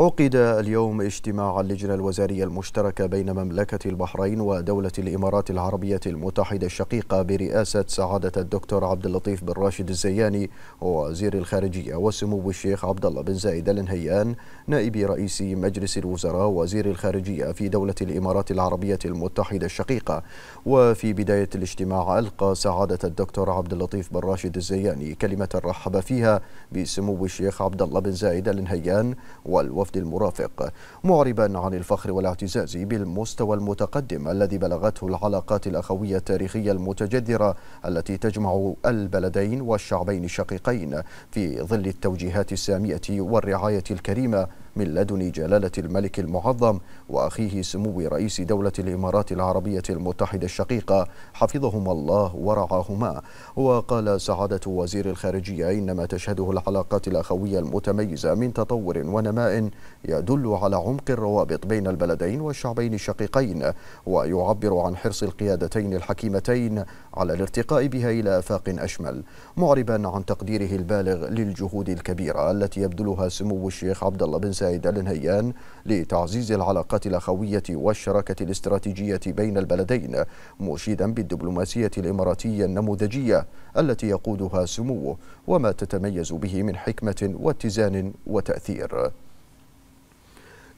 عقد اليوم اجتماع اللجنة الوزارية المشتركة بين مملكة البحرين ودولة الإمارات العربية المتحدة الشقيقة برئاسة سعادة الدكتور عبد اللطيف بن راشد الزياني ووزير الخارجية وسمو الشيخ عبد الله بن زايد النهيان نائب رئيس مجلس الوزراء وزير الخارجية في دولة الإمارات العربية المتحدة الشقيقة وفي بداية الاجتماع ألقى سعادة الدكتور عبد اللطيف بن راشد الزياني كلمة رحب فيها بسمو الشيخ عبد الله بن زايد النهيان والوفد الوفد المرافق معربا عن الفخر والاعتزاز بالمستوى المتقدم الذي بلغته العلاقات الأخوية التاريخية المتجذرة التي تجمع البلدين والشعبين الشقيقين في ظل التوجيهات السامية والرعاية الكريمة من لدن جلالة الملك المعظم وأخيه سمو رئيس دولة الإمارات العربية المتحدة الشقيقة حفظهما الله ورعاهما وقال سعادة وزير الخارجية إن ما تشهده العلاقات الأخوية المتميزة من تطور ونماء يدل على عمق الروابط بين البلدين والشعبين الشقيقين ويعبر عن حرص القيادتين الحكيمتين على الارتقاء بها إلى آفاق أشمل معربا عن تقديره البالغ للجهود الكبيرة التي يبذلها سمو الشيخ عبد الله بن سعيد زايد النهيان لتعزيز العلاقات الأخوية والشراكة الاستراتيجية بين البلدين مشيدا بالدبلوماسية الإماراتية النموذجية التي يقودها سموه وما تتميز به من حكمة واتزان وتأثير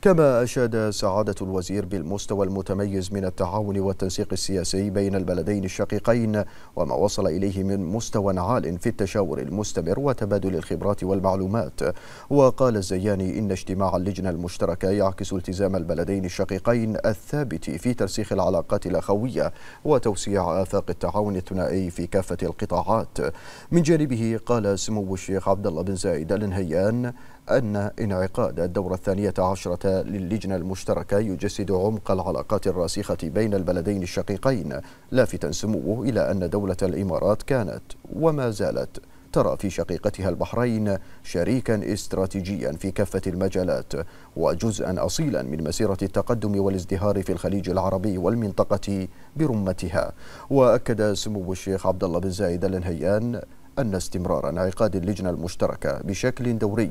كما أشاد سعادة الوزير بالمستوى المتميز من التعاون والتنسيق السياسي بين البلدين الشقيقين وما وصل إليه من مستوى عال في التشاور المستمر وتبادل الخبرات والمعلومات وقال الزياني إن اجتماع اللجنة المشتركة يعكس التزام البلدين الشقيقين الثابت في ترسيخ العلاقات الأخوية وتوسيع آفاق التعاون الثنائي في كافة القطاعات من جانبه قال سمو الشيخ عبد الله بن زايد الانهيان أن انعقاد الدورة الثانية عشرة للجنة المشتركة يجسد عمق العلاقات الراسخة بين البلدين الشقيقين لافتا سموه إلى أن دولة الإمارات كانت وما زالت ترى في شقيقتها البحرين شريكا استراتيجيا في كافة المجالات وجزءا أصيلا من مسيرة التقدم والازدهار في الخليج العربي والمنطقة برمتها وأكد سمو الشيخ عبد الله بن زايد الانهيان أن استمرار انعقاد اللجنة المشتركة بشكل دوري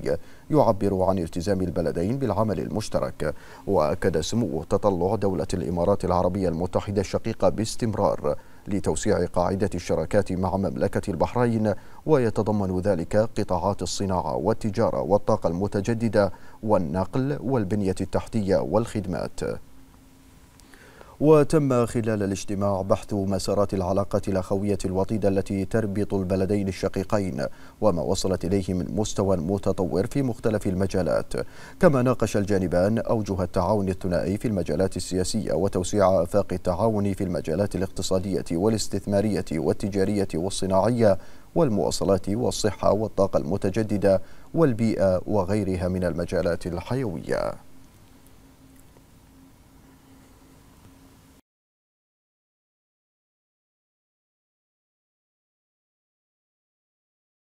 يعبر عن التزام البلدين بالعمل المشترك وأكد سموه تطلع دولة الإمارات العربية المتحدة الشقيقة باستمرار لتوسيع قاعدة الشراكات مع مملكة البحرين ويتضمن ذلك قطاعات الصناعة والتجارة والطاقة المتجددة والنقل والبنية التحتية والخدمات وتم خلال الاجتماع بحث مسارات العلاقة الأخوية الوطيدة التي تربط البلدين الشقيقين وما وصلت إليه من مستوى متطور في مختلف المجالات كما ناقش الجانبان أوجه التعاون الثنائي في المجالات السياسية وتوسيع آفاق التعاون في المجالات الاقتصادية والاستثمارية والتجارية والصناعية والمواصلات والصحة والطاقة المتجددة والبيئة وغيرها من المجالات الحيوية